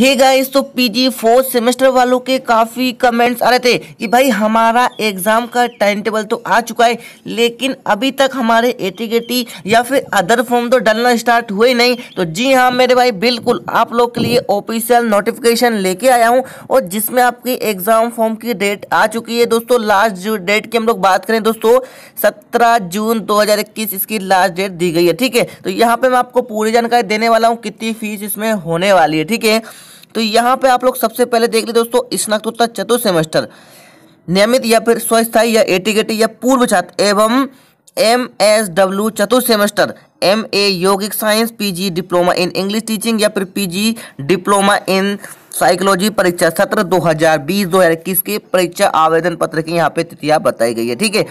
हे guys तो PG fourth semester वालों के काफ़ी कमेंट्स आ रहे थे कि भाई हमारा एग्ज़ाम का टाइम टेबल तो आ चुका है लेकिन अभी तक हमारे एटीकेटी या फिर अदर फॉर्म तो डलना स्टार्ट हुए नहीं तो जी हाँ मेरे भाई बिल्कुल आप लोग के लिए ऑफिशियल नोटिफिकेशन लेके आया हूँ और जिसमें आपकी एग्ज़ाम फॉर्म की डेट आ चुकी है दोस्तों लास्ट डेट की हम लोग बात करें दोस्तों सत्रह जून दो इसकी लास्ट डेट दी गई है ठीक है तो यहाँ पर मैं आपको पूरी जानकारी देने वाला हूँ कितनी फीस इसमें होने वाली है ठीक है तो यहाँ पे आप लोग सबसे पहले देख ले दोस्तों स्नातकोत्तर चतुर्थ सेमेस्टर नियमित या फिर स्वस्थायी या एटीगेटी या पूर्व छात्र एवं एम एस डब्ल्यू चतुर्थ सेमेस्टर एम ए योगिक science PG diploma in English teaching या फिर पीजी डिप्लोमा इन साइकोलॉजी परीक्षा सत्र 2020 इक्कीस के परीक्षा आवेदन पत्र की यहाँ पे तिथिया बताई गई है ठीक है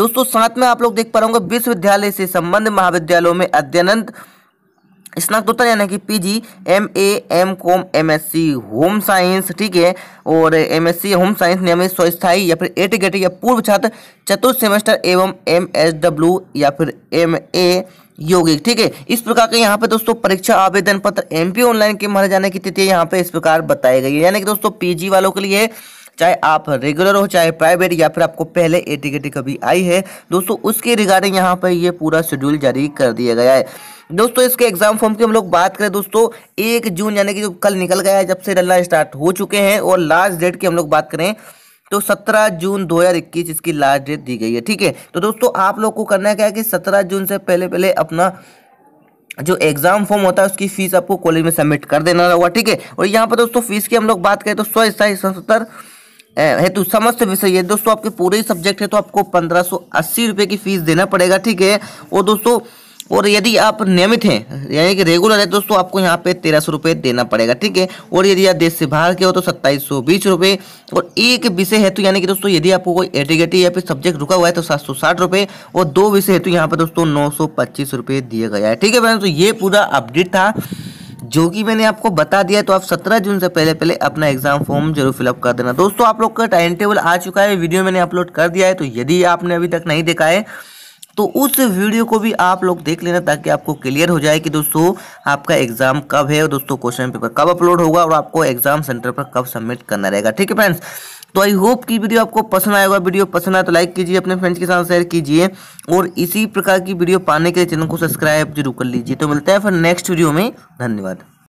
दोस्तों साथ में आप लोग देख पा रहे विश्वविद्यालय से संबंध महाविद्यालयों में अध्ययनंत स्नातकोत्तर यानी कि PG M A M com M S C home science ठीक है और M S C home science नियमित स्वस्थाई या फिर एट गेट या पूर्व छात्र चतुर्थ सेमेस्टर एवं एम एस डब्ल्यू या फिर एम ए योगिक ठीक है इस प्रकार के यहाँ पे दोस्तों परीक्षा आवेदन पत्र एमपी ऑनलाइन के मारे जाने की तिथि यहाँ पे इस प्रकार बताई गई है यानी कि दोस्तों पीजी वालों के लिए चाहे आप रेगुलर हो चाहे प्राइवेट या फिर आपको पहले ए टिकट कभी आई है दोस्तों उसके रिगार्डिंग यहाँ पर ये पूरा शेड्यूल जारी कर दिया गया है दोस्तों इसके एग्जाम फॉर्म की हम लोग बात करें दोस्तों एक जून यानी कि जो कल निकल गया है जब से डलना स्टार्ट हो चुके हैं और लास्ट डेट की हम लोग बात करें तो 17 जून 2021 इसकी लास्ट डेट दी गई है ठीक है तो दोस्तों आप लोग को करना क्या है कि 17 जून से पहले पहले अपना जो एग्जाम फॉर्म होता है उसकी फीस आपको कॉलेज में सबमिट कर देना होगा ठीक है और यहाँ पर दोस्तों फीस की हम लोग बात करें तो सौ सत्तर हेतु तो समस्त विषय ये दोस्तों आपके पूरे ही सब्जेक्ट है तो आपको पंद्रह सौ अस्सी रुपये की फीस देना पड़ेगा ठीक है और दोस्तों और यदि आप नियमित हैं यानी कि रेगुलर है दोस्तों आपको यहाँ पे तेरह सौ रुपये देना पड़ेगा ठीक है और यदि आप देश से बाहर के हो तो सत्ताईस सौ बीस रुपये और एक विषय हेतु तो यानी कि दोस्तों यदि आपको कोई एटीगेटी या फिर सब्जेक्ट रुका हुआ है तो सात सौ साठ रुपये और दो विषय हेतु तो यहाँ पर दोस्तों नौ सौ पच्चीस रुपये दिया गया है ठीक है तो ये पूरा अपडेट था जो कि मैंने आपको बता दिया तो आप 17 जून से पहले पहले अपना एग्जाम फॉर्म जरूर फिलअप कर देना दोस्तों आप लोग का टाइम टेबल आ चुका है वीडियो मैंने अपलोड कर दिया है तो यदि आपने अभी तक नहीं देखा है तो उस वीडियो को भी आप लोग देख लेना ताकि आपको क्लियर हो जाए कि दोस्तों आपका एग्जाम कब है और दोस्तों क्वेश्चन पेपर कब अपलोड होगा और आपको एग्जाम सेंटर पर कब सबमिट करना रहेगा ठीक है फ्रेंड्स तो आई होप की वीडियो आपको पसंद आएगा वीडियो पसंद आए तो लाइक कीजिए अपने फ्रेंड्स के साथ शेयर कीजिए और इसी प्रकार की वीडियो पाने के लिए चैनल को सब्सक्राइब जरूर कर लीजिए तो मिलता है फिर नेक्स्ट वीडियो में धन्यवाद